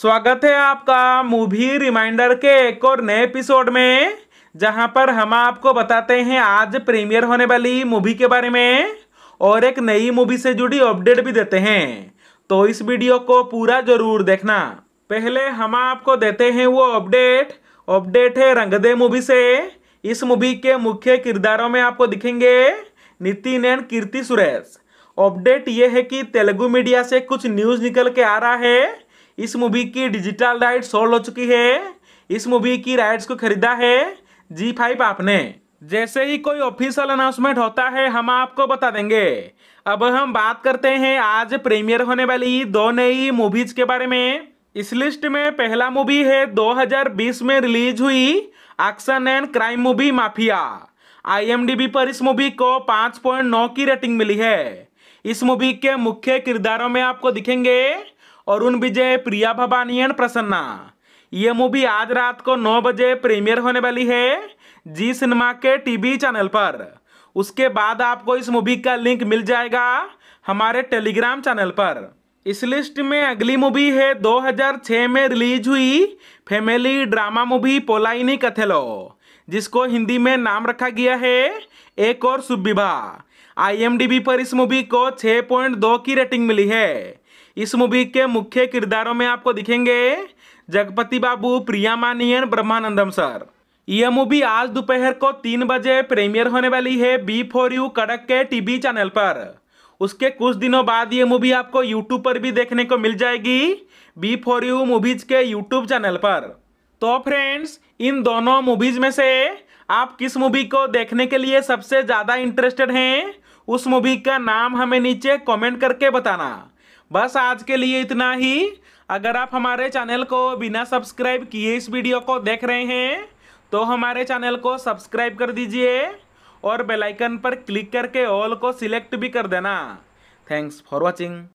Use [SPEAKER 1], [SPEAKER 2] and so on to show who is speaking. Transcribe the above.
[SPEAKER 1] स्वागत है आपका मूवी रिमाइंडर के एक और नए एपिसोड में जहां पर हम आपको बताते हैं आज प्रीमियर होने वाली मूवी के बारे में और एक नई मूवी से जुड़ी अपडेट भी देते हैं तो इस वीडियो को पूरा जरूर देखना पहले हम आपको देते हैं वो अपडेट अपडेट है रंगदे मूवी से इस मूवी के मुख्य किरदारों में आपको दिखेंगे नितिन एंड कीर्ति सुरेश अपडेट ये है कि तेलुगु मीडिया से कुछ न्यूज़ निकल के आ रहा है इस मूवी की डिजिटल राइट सोल्ड हो चुकी है इस मूवी की राइट्स को खरीदा है जी फाइव आपने जैसे ही कोई ऑफिशियल अनाउंसमेंट होता है हम आपको बता देंगे अब हम बात करते हैं आज प्रीमियर होने वाली दो नई मूवीज के बारे में इस लिस्ट में पहला मूवी है 2020 में रिलीज हुई action and crime movie Mafia IMDb पर इस मूवी को 5.9 की रेटिंग मिली है इस मूवी के मुख्य किरदारों में आपको दिखेंगे अरुण विजय प्रिया भवानी एंड प्रसन्ना ये मूवी आज रात को नौ बजे प्रीमियर होने वाली है जी सिनेमा के टीवी चैनल पर उसके बाद आपको इस मूवी का लिंक मिल जाएगा हमारे टेलीग्राम चैनल पर इस लिस्ट में अगली मूवी है 2006 में रिलीज हुई family drama movie Pellaina Kothalo जिसको हिंदी में नाम रखा गया है एक और सुबिभा आईएमडीबी पर इस मूवी को 6.2 की रेटिंग मिली है इस मूवी के मुख्य किरदारों में आपको दिखेंगे जगपति बाबू प्रिया मानियन ब्रह्मानंदम सर यह मूवी आज दोपहर को तीन बजे प्रीमियर होने वाली है बी फोर यू कड़क के टीवी चैनल पर उसके कुछ दिनों बाद ये मूवी आपको यूट्यूब पर भी देखने को मिल जाएगी बी फोर यू मूवीज के यूट्यूब चैनल पर तो फ्रेंड्स इन दोनों मूवीज में से आप किस मूवी को देखने के लिए सबसे ज़्यादा इंटरेस्टेड हैं उस मूवी का नाम हमें नीचे कमेंट करके बताना बस आज के लिए इतना ही अगर आप हमारे चैनल को बिना सब्सक्राइब किए इस वीडियो को देख रहे हैं तो हमारे चैनल को सब्सक्राइब कर दीजिए और बेल आइकन पर क्लिक करके ऑल को सिलेक्ट भी कर देना थैंक्स फॉर वाचिंग